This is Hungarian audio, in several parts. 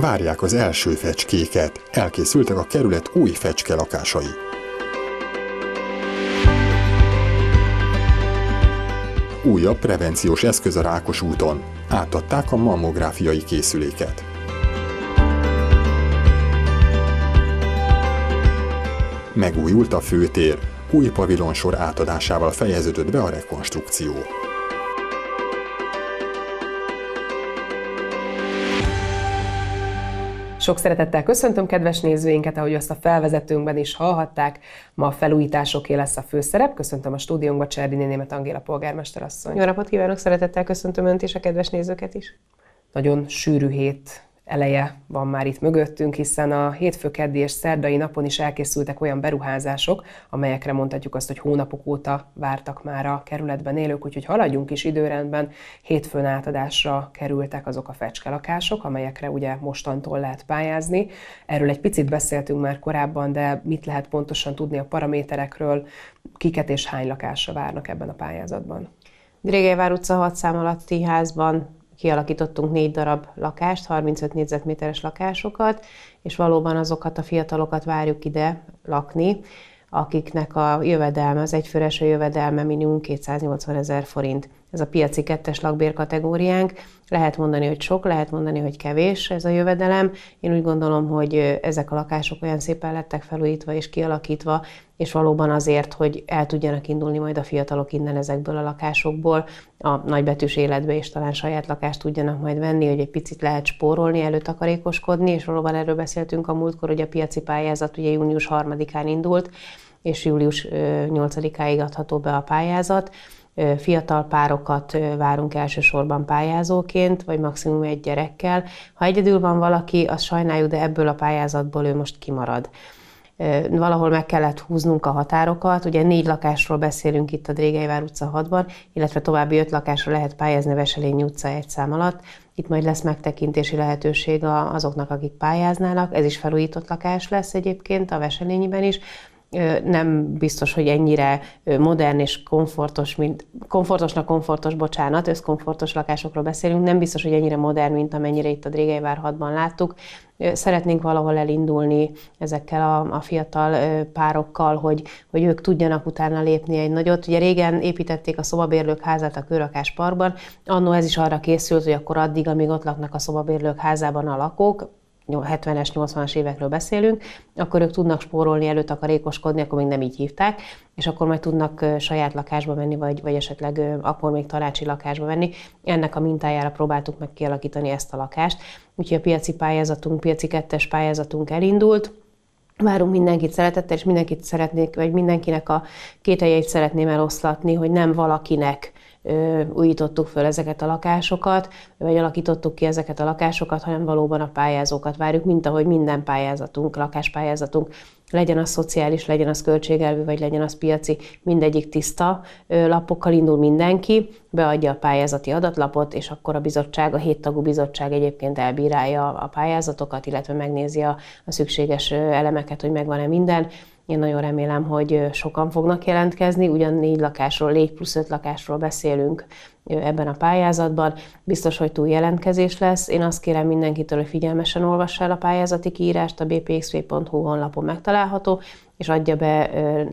várják az első fecskéket, elkészültek a kerület új fecske lakásai. Újabb prevenciós eszköz a Rákos úton. Átadták a mammográfiai készüléket. Megújult a főtér, új pavilonsor átadásával fejeződött be a rekonstrukció. Sok szeretettel köszöntöm kedves nézőinket, ahogy azt a felvezetőnkben is hallhatták. Ma a felújításoké lesz a főszerep. Köszöntöm a stúdiónkba Cserdiné német Angéla polgármester asszony. Jó napot kívánok, szeretettel köszöntöm Önt és a kedves nézőket is. Nagyon sűrű hét eleje van már itt mögöttünk, hiszen a hétfő, keddi és szerdai napon is elkészültek olyan beruházások, amelyekre mondhatjuk azt, hogy hónapok óta vártak már a kerületben élők, úgyhogy haladjunk is időrendben. Hétfőn átadásra kerültek azok a fecskelakások, amelyekre ugye mostantól lehet pályázni. Erről egy picit beszéltünk már korábban, de mit lehet pontosan tudni a paraméterekről, kiket és hány lakásra várnak ebben a pályázatban? Drégelyvár utca 6 szám alatti házban kialakítottunk négy darab lakást, 35 négyzetméteres lakásokat, és valóban azokat a fiatalokat várjuk ide lakni, akiknek a jövedelme, az egyfőreső jövedelme minimum 280 ezer forint ez a piaci kettes lakbér kategóriánk. Lehet mondani, hogy sok, lehet mondani, hogy kevés ez a jövedelem. Én úgy gondolom, hogy ezek a lakások olyan szépen lettek felújítva és kialakítva, és valóban azért, hogy el tudjanak indulni majd a fiatalok innen ezekből a lakásokból, a nagybetűs életbe, és talán saját lakást tudjanak majd venni, hogy egy picit lehet spórolni, előtakarékoskodni, és valóban erről beszéltünk a múltkor, hogy a piaci pályázat ugye június 3-án indult, és július 8-áig adható be a pályázat fiatal párokat várunk elsősorban pályázóként, vagy maximum egy gyerekkel. Ha egyedül van valaki, az sajnáljuk, de ebből a pályázatból ő most kimarad valahol meg kellett húznunk a határokat. Ugye négy lakásról beszélünk itt a Drégeivár utca 6-ban, illetve további öt lakásra lehet pályázni a Veselényi utca egy szám alatt. Itt majd lesz megtekintési lehetőség azoknak, akik pályáznának. Ez is felújított lakás lesz egyébként a Veselényiben is nem biztos, hogy ennyire modern és komfortos, mint komfortosnak komfortos, bocsánat, összkomfortos lakásokról beszélünk, nem biztos, hogy ennyire modern, mint amennyire itt a Drégei Vár 6 láttuk. Szeretnénk valahol elindulni ezekkel a, a fiatal párokkal, hogy, hogy ők tudjanak utána lépni egy nagyot. Ugye régen építették a szobabérlők házát a Kőrakás Parkban, annó ez is arra készült, hogy akkor addig, amíg ott laknak a szobabérlők házában a lakók, 70-es, 80-as évekről beszélünk, akkor ők tudnak spórolni, előtakarékoskodni, akkor még nem így hívták, és akkor majd tudnak saját lakásba menni, vagy, vagy esetleg akkor még talácsi lakásba menni. Ennek a mintájára próbáltuk meg kialakítani ezt a lakást. Úgyhogy a piaci pályázatunk, piaci kettes pályázatunk elindult, Várunk mindenkit szeretettel, és mindenkit szeretnék, vagy mindenkinek a kételjeit szeretném eloszlatni, hogy nem valakinek újítottuk föl ezeket a lakásokat, vagy alakítottuk ki ezeket a lakásokat, hanem valóban a pályázókat várjuk, mint ahogy minden pályázatunk, lakáspályázatunk, legyen az szociális, legyen az költségelvű, vagy legyen az piaci, mindegyik tiszta lapokkal indul mindenki, beadja a pályázati adatlapot, és akkor a bizottság, a héttagú bizottság egyébként elbírálja a pályázatokat, illetve megnézi a, a szükséges elemeket, hogy megvan-e minden, én nagyon remélem, hogy sokan fognak jelentkezni, ugyan négy lakásról, négy plusz öt lakásról beszélünk, ebben a pályázatban. Biztos, hogy túl jelentkezés lesz. Én azt kérem mindenkitől, hogy figyelmesen olvassa el a pályázati kiírást, a bpxv.hu honlapon megtalálható, és adja be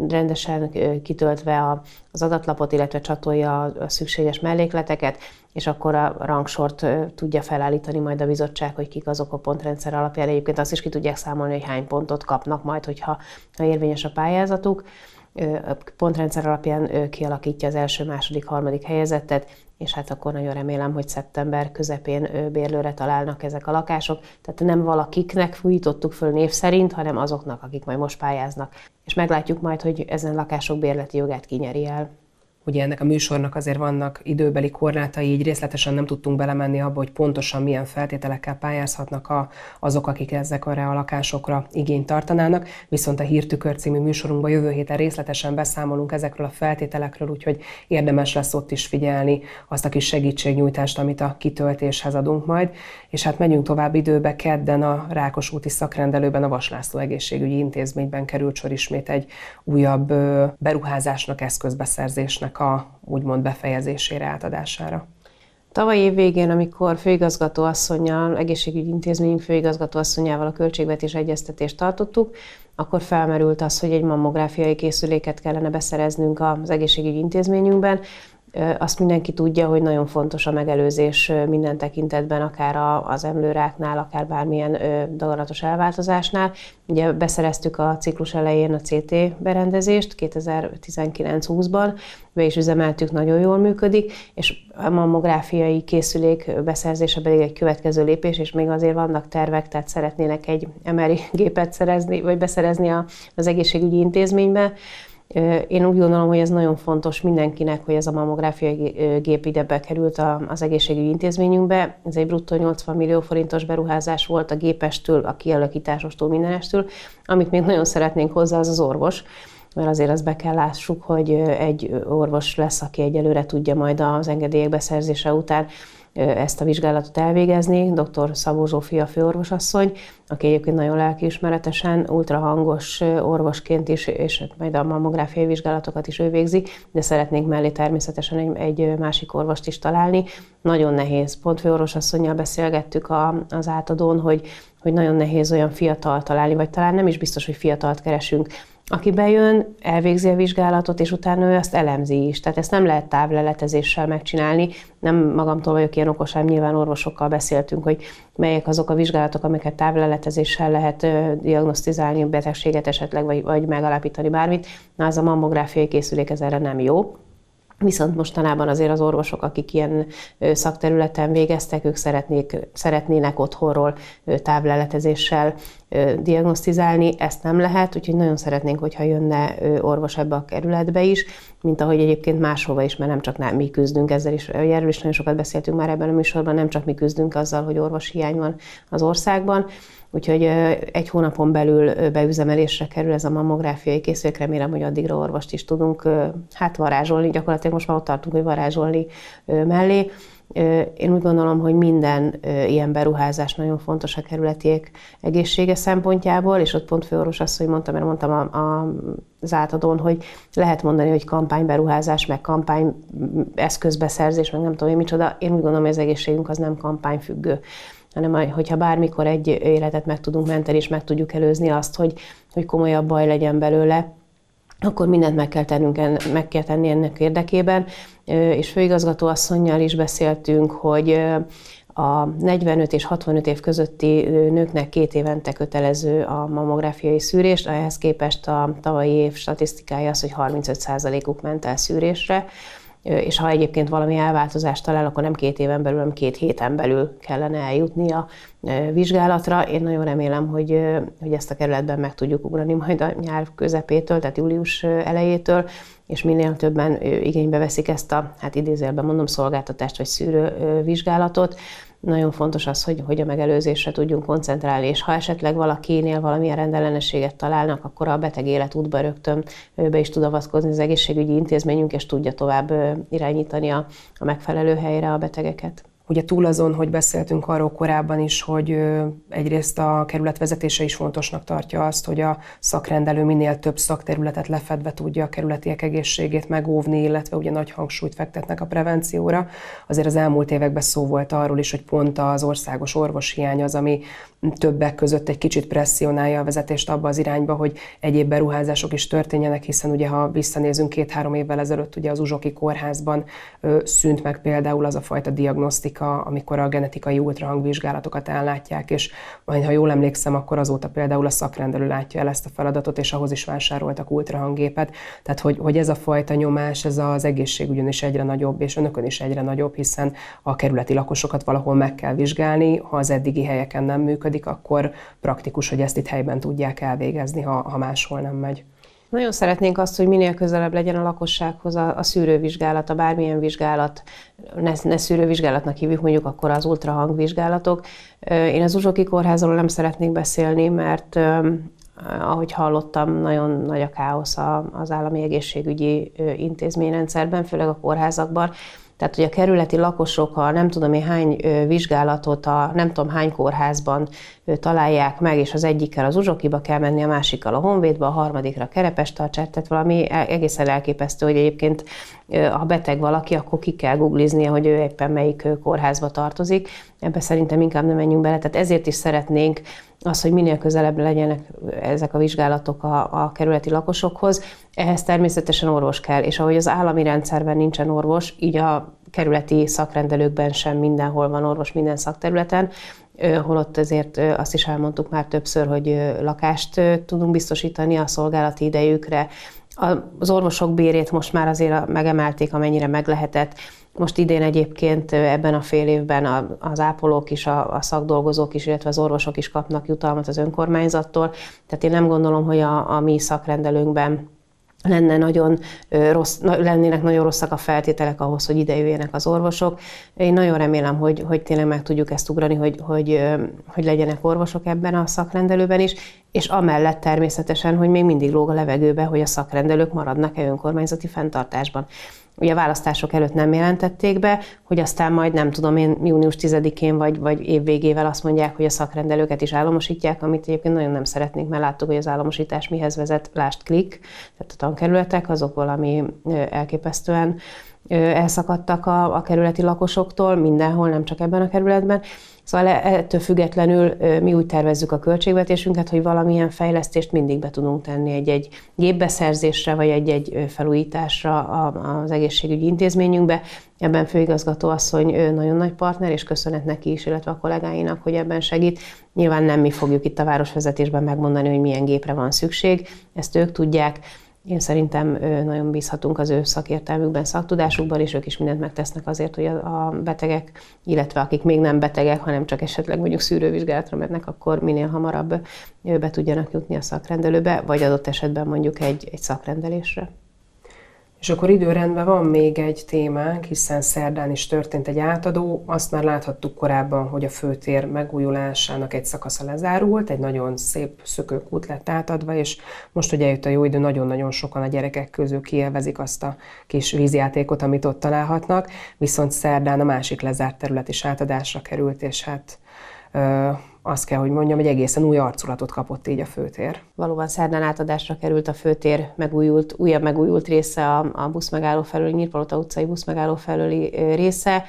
rendesen kitöltve az adatlapot, illetve csatolja a szükséges mellékleteket, és akkor a rangsort tudja felállítani majd a bizottság, hogy kik azok a pontrendszer alapján. Egyébként azt is ki tudják számolni, hogy hány pontot kapnak majd, hogyha ha érvényes a pályázatuk. A pontrendszer alapján kialakítja az első, második, harmadik helyezettet, és hát akkor nagyon remélem, hogy szeptember közepén bérlőre találnak ezek a lakások. Tehát nem valakiknek fújítottuk föl név szerint, hanem azoknak, akik majd most pályáznak. És meglátjuk majd, hogy ezen lakások bérleti jogát kinyeri el. Ugye ennek a műsornak azért vannak időbeli korlátai, így részletesen nem tudtunk belemenni abba, hogy pontosan milyen feltételekkel pályázhatnak a, azok, akik ezekre a lakásokra igényt tartanának. Viszont a Hírtükör című műsorunkban jövő héten részletesen beszámolunk ezekről a feltételekről, úgyhogy érdemes lesz ott is figyelni azt a kis segítségnyújtást, amit a kitöltéshez adunk majd. És hát megyünk tovább időbe, kedden a Rákos úti szakrendelőben a Vaslászló Egészségügyi Intézményben került sor ismét egy újabb beruházásnak, eszközbeszerzésnek ennek a úgymond befejezésére, átadására. Tavaly év végén, amikor főigazgató asszonyjal, egészségügyi intézményünk főigazgató asszonyával a költségvetés egyeztetést tartottuk, akkor felmerült az, hogy egy mammográfiai készüléket kellene beszereznünk az egészségügyi intézményünkben, azt mindenki tudja, hogy nagyon fontos a megelőzés minden tekintetben, akár az emlőráknál, akár bármilyen daganatos elváltozásnál. Ugye beszereztük a ciklus elején a CT berendezést 2019-20-ban, be is üzemeltük, nagyon jól működik, és a mammográfiai készülék beszerzése pedig egy következő lépés, és még azért vannak tervek, tehát szeretnének egy MRI gépet szerezni, vagy beszerezni az egészségügyi intézménybe, én úgy gondolom, hogy ez nagyon fontos mindenkinek, hogy ez a mammográfiai gép ide bekerült az egészségügyi intézményünkbe. Ez egy bruttó 80 millió forintos beruházás volt a gépestől, a kialakításostól, mindenestől. Amit még nagyon szeretnénk hozzá, az az orvos mert azért azt be kell lássuk, hogy egy orvos lesz, aki egyelőre tudja majd az engedélyek beszerzése után ezt a vizsgálatot elvégezni, dr. Szabó Zsófia főorvosasszony, aki egyébként nagyon lelkiismeretesen, ultrahangos orvosként is, és majd a mammográfiai vizsgálatokat is ő végzi, de szeretnénk mellé természetesen egy, egy másik orvost is találni. Nagyon nehéz. Pont főorvosasszonynal beszélgettük a, az átadón, hogy, hogy nagyon nehéz olyan fiatal találni, vagy talán nem is biztos, hogy fiatalt keresünk, aki bejön, elvégzi a vizsgálatot, és utána ő azt elemzi is. Tehát ezt nem lehet távleletezéssel megcsinálni. Nem magamtól vagyok ilyen hanem nyilván orvosokkal beszéltünk, hogy melyek azok a vizsgálatok, amiket távleletezéssel lehet diagnosztizálni betegséget esetleg, vagy, vagy megalapítani bármit. Na, az a mammográfiai készülék ez erre nem jó. Viszont mostanában azért az orvosok, akik ilyen szakterületen végeztek, ők szeretnék, szeretnének otthonról távleletezéssel diagnosztizálni, ezt nem lehet, úgyhogy nagyon szeretnénk, hogyha jönne orvos ebbe a kerületbe is, mint ahogy egyébként máshova is, mert nem csak mi küzdünk ezzel is, erről is nagyon sokat beszéltünk már ebben a műsorban, nem csak mi küzdünk azzal, hogy orvos hiány van az országban, Úgyhogy egy hónapon belül beüzemelésre kerül ez a mammográfiai készülék, remélem, hogy addigra orvost is tudunk hát varázsolni, gyakorlatilag most már ott tartunk, hogy varázsolni mellé. Én úgy gondolom, hogy minden ilyen beruházás nagyon fontos a kerületiek egészsége szempontjából, és ott pont főorvos azt, hogy mondtam, mert mondtam a, a, az átadón, hogy lehet mondani, hogy kampányberuházás, meg kampány mm, eszközbeszerzés, meg nem tudom én micsoda. Én úgy gondolom, hogy az egészségünk az nem kampányfüggő hanem hogyha bármikor egy életet meg tudunk menteni, és meg tudjuk előzni azt, hogy, hogy komolyabb baj legyen belőle, akkor mindent meg kell, tennünk, meg kell tenni ennek érdekében, és főigazgató asszonynal is beszéltünk, hogy a 45 és 65 év közötti nőknek két évente kötelező a mammográfiai szűrés, ehhez képest a tavalyi év statisztikája az, hogy 35%-uk ment el szűrésre és ha egyébként valami elváltozást talál, akkor nem két éven belül, hanem két héten belül kellene eljutni a vizsgálatra. Én nagyon remélem, hogy, hogy ezt a kerületben meg tudjuk ugrani majd a nyár közepétől, tehát július elejétől, és minél többen igénybe veszik ezt a, hát idézőjelben mondom, szolgáltatást vagy szűrő vizsgálatot, nagyon fontos az, hogy, hogy a megelőzésre tudjunk koncentrálni, és ha esetleg valakinél valamilyen rendellenességet találnak, akkor a beteg élet útba rögtön be is tud avatkozni az egészségügyi intézményünk, és tudja tovább irányítani a, a megfelelő helyre a betegeket. Ugye túl azon, hogy beszéltünk arról korábban is, hogy egyrészt a kerület vezetése is fontosnak tartja azt, hogy a szakrendelő minél több szakterületet lefedve tudja a kerületiek egészségét megóvni, illetve ugye nagy hangsúlyt fektetnek a prevencióra. Azért az elmúlt években szó volt arról is, hogy pont az országos orvoshiány az, ami többek között egy kicsit presszionálja a vezetést abba az irányba, hogy egyéb beruházások is történjenek, hiszen ugye ha visszanézünk két-három évvel ezelőtt, ugye az Uzsoki Kórházban szűnt meg például az a fajta diagnosztika, genetika, amikor a genetikai ultrahangvizsgálatokat ellátják, és majd, ha jól emlékszem, akkor azóta például a szakrendelő látja el ezt a feladatot, és ahhoz is vásároltak ultrahanggépet. Tehát, hogy, hogy ez a fajta nyomás, ez az egészség ugyanis egyre nagyobb, és önökön is egyre nagyobb, hiszen a kerületi lakosokat valahol meg kell vizsgálni, ha az eddigi helyeken nem működik, akkor praktikus, hogy ezt itt helyben tudják elvégezni, ha, ha máshol nem megy. Nagyon szeretnénk azt, hogy minél közelebb legyen a lakossághoz a, a szűrővizsgálat, a bármilyen vizsgálat, ne, ne szűrővizsgálatnak hívjuk mondjuk akkor az ultrahangvizsgálatok. Én az Uzsoki Kórházról nem szeretnék beszélni, mert ahogy hallottam, nagyon nagy a káosz az állami egészségügyi intézményrendszerben, főleg a kórházakban. Tehát, hogy a kerületi lakosok a nem tudom én hány vizsgálatot, a nem tudom hány kórházban találják meg, és az egyikkel az Uzsokiba kell menni, a másikkal a Honvédba, a harmadikra Kerepes tartsát, tehát valami e- egészen elképesztő, hogy egyébként ha beteg valaki, akkor ki kell googliznia, hogy ő éppen melyik kórházba tartozik. Ebbe szerintem inkább nem menjünk bele, tehát ezért is szeretnénk az, hogy minél közelebb legyenek ezek a vizsgálatok a, a kerületi lakosokhoz. Ehhez természetesen orvos kell, és ahogy az állami rendszerben nincsen orvos, így a kerületi szakrendelőkben sem mindenhol van orvos minden szakterületen, holott azért azt is elmondtuk már többször, hogy lakást tudunk biztosítani a szolgálati idejükre. Az orvosok bérét most már azért megemelték, amennyire meg lehetett. Most idén egyébként ebben a fél évben az ápolók is, a szakdolgozók is, illetve az orvosok is kapnak jutalmat az önkormányzattól. Tehát én nem gondolom, hogy a, a mi szakrendelőnkben lenne nagyon rossz, lennének nagyon rosszak a feltételek ahhoz, hogy ide jöjjenek az orvosok. Én nagyon remélem, hogy, hogy tényleg meg tudjuk ezt ugrani, hogy, hogy, hogy legyenek orvosok ebben a szakrendelőben is, és amellett természetesen, hogy még mindig lóg a levegőbe, hogy a szakrendelők maradnak-e önkormányzati fenntartásban ugye a választások előtt nem jelentették be, hogy aztán majd nem tudom én június 10-én vagy, vagy év végével azt mondják, hogy a szakrendelőket is államosítják, amit egyébként nagyon nem szeretnénk, mert láttuk, hogy az államosítás mihez vezet, lást klik, tehát a tankerületek azok valami elképesztően elszakadtak a, a kerületi lakosoktól, mindenhol, nem csak ebben a kerületben. Szóval e, ettől függetlenül mi úgy tervezzük a költségvetésünket, hogy valamilyen fejlesztést mindig be tudunk tenni egy-egy gépbeszerzésre, vagy egy-egy felújításra az egészségügyi intézményünkbe. Ebben főigazgató asszony nagyon nagy partner, és köszönet neki is, illetve a kollégáinak, hogy ebben segít. Nyilván nem mi fogjuk itt a városvezetésben megmondani, hogy milyen gépre van szükség, ezt ők tudják én szerintem nagyon bízhatunk az ő szakértelmükben, szaktudásukban, és ők is mindent megtesznek azért, hogy a betegek, illetve akik még nem betegek, hanem csak esetleg mondjuk szűrővizsgálatra mennek, akkor minél hamarabb be tudjanak jutni a szakrendelőbe, vagy adott esetben mondjuk egy, egy szakrendelésre. És akkor időrendben van még egy témánk, hiszen szerdán is történt egy átadó, azt már láthattuk korábban, hogy a főtér megújulásának egy szakasza lezárult, egy nagyon szép szökőkút lett átadva, és most, hogy jött a jó idő, nagyon-nagyon sokan a gyerekek közül kielvezik azt a kis vízjátékot, amit ott találhatnak, viszont szerdán a másik lezárt terület is átadásra került, és hát azt kell, hogy mondjam, hogy egészen új arculatot kapott így a főtér. Valóban szerdán átadásra került a főtér megújult, újabb megújult része a, a buszmegálló felőli, Nyírpalota utcai buszmegálló felőli része.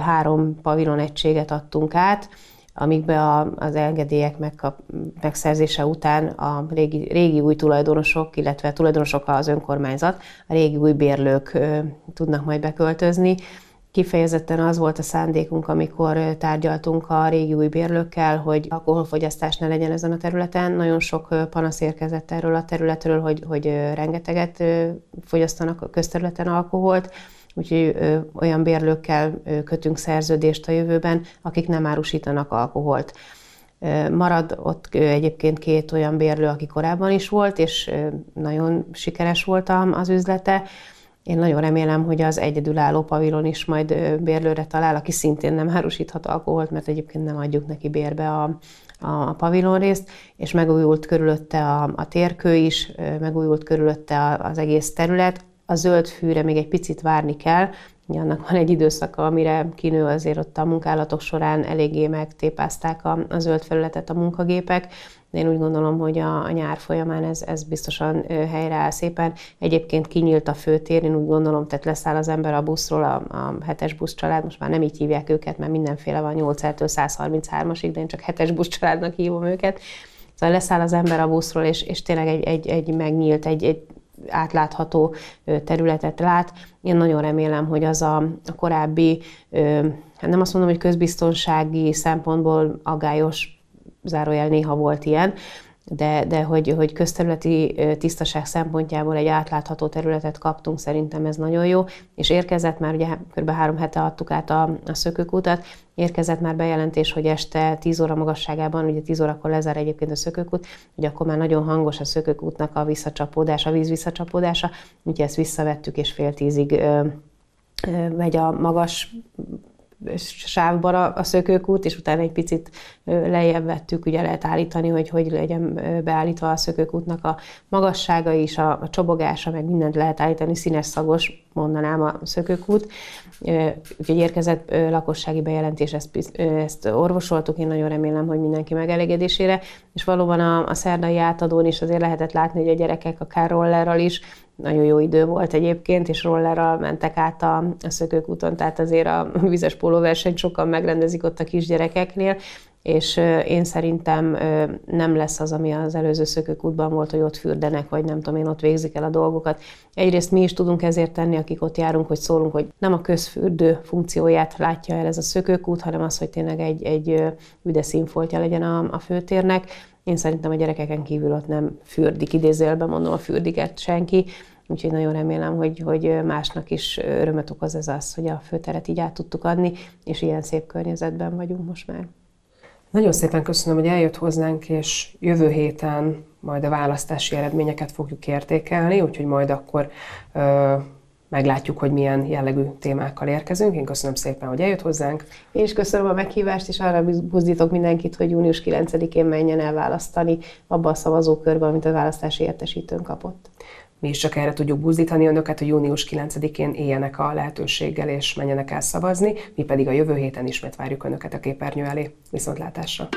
Három pavilon egységet adtunk át, amikbe a, az engedélyek a, megszerzése után a régi, régi új tulajdonosok, illetve tulajdonosok az önkormányzat, a régi új bérlők ö, tudnak majd beköltözni. Kifejezetten az volt a szándékunk, amikor tárgyaltunk a régi új bérlőkkel, hogy alkoholfogyasztás ne legyen ezen a területen. Nagyon sok panasz érkezett erről a területről, hogy, hogy rengeteget fogyasztanak a közterületen alkoholt, úgyhogy ö, olyan bérlőkkel ö, kötünk szerződést a jövőben, akik nem árusítanak alkoholt. Ö, marad ott ö, egyébként két olyan bérlő, aki korábban is volt, és ö, nagyon sikeres voltam az üzlete, én nagyon remélem, hogy az egyedülálló pavilon is majd bérlőre talál, aki szintén nem árusíthat alkoholt, mert egyébként nem adjuk neki bérbe a, a pavilon részt, és megújult körülötte a, a térkő is, megújult körülötte az egész terület. A zöld fűre még egy picit várni kell, annak van egy időszaka, amire kinő azért ott a munkálatok során eléggé megtépázták a, a zöld felületet a munkagépek, de én úgy gondolom, hogy a, a nyár folyamán ez, ez biztosan helyreáll szépen. Egyébként kinyílt a főtér, én úgy gondolom, tehát leszáll az ember a buszról, a, a hetes buszcsalád, most már nem így hívják őket, mert mindenféle van 8-től 133-asig, de én csak hetes buszcsaládnak hívom őket. Szóval leszáll az ember a buszról, és, és tényleg egy, egy, egy megnyílt, egy, egy átlátható területet lát. Én nagyon remélem, hogy az a, a korábbi, hát nem azt mondom, hogy közbiztonsági szempontból aggályos zárójel néha volt ilyen, de, de hogy, hogy közterületi tisztaság szempontjából egy átlátható területet kaptunk, szerintem ez nagyon jó, és érkezett már, ugye kb. három hete adtuk át a, a szökőkutat, érkezett már bejelentés, hogy este 10 óra magasságában, ugye 10 órakor lezár egyébként a szökőkút, ugye akkor már nagyon hangos a szökőkútnak a visszacsapódása, a víz visszacsapódása, úgyhogy ezt visszavettük, és fél tízig ö, ö, megy a magas sávba a, szökőkút, és utána egy picit lejjebb vettük, ugye lehet állítani, hogy hogy legyen beállítva a szökőkútnak a magassága is, a, a csobogása, meg mindent lehet állítani, színes szagos, mondanám a szökőkút. Úgyhogy érkezett lakossági bejelentés, ezt, ezt orvosoltuk, én nagyon remélem, hogy mindenki megelégedésére, és valóban a, a szerdai átadón is azért lehetett látni, hogy a gyerekek a rollerral is nagyon jó idő volt egyébként, és rollerral mentek át a, a szökőkúton, tehát azért a vizes pólóversenyt sokan megrendezik ott a kisgyerekeknél, és én szerintem nem lesz az, ami az előző szökőkútban volt, hogy ott fürdenek, vagy nem tudom én, ott végzik el a dolgokat. Egyrészt mi is tudunk ezért tenni, akik ott járunk, hogy szólunk, hogy nem a közfürdő funkcióját látja el ez a szökőkút, hanem az, hogy tényleg egy, egy üde színfoltja legyen a, a főtérnek, én szerintem a gyerekeken kívül ott nem fürdik, idézőjelben mondom a fürdiket senki, úgyhogy nagyon remélem, hogy, hogy másnak is örömet okoz ez az, hogy a főteret így át tudtuk adni, és ilyen szép környezetben vagyunk most már. Nagyon szépen köszönöm, hogy eljött hozzánk, és jövő héten majd a választási eredményeket fogjuk értékelni, úgyhogy majd akkor meglátjuk, hogy milyen jellegű témákkal érkezünk. Én köszönöm szépen, hogy eljött hozzánk. Én is köszönöm a meghívást, és arra buzdítok mindenkit, hogy június 9-én menjen el választani abban a szavazókörben, amit a választási értesítőn kapott. Mi is csak erre tudjuk buzdítani önöket, hogy június 9-én éljenek a lehetőséggel és menjenek el szavazni, mi pedig a jövő héten ismét várjuk önöket a képernyő elé. Viszontlátásra!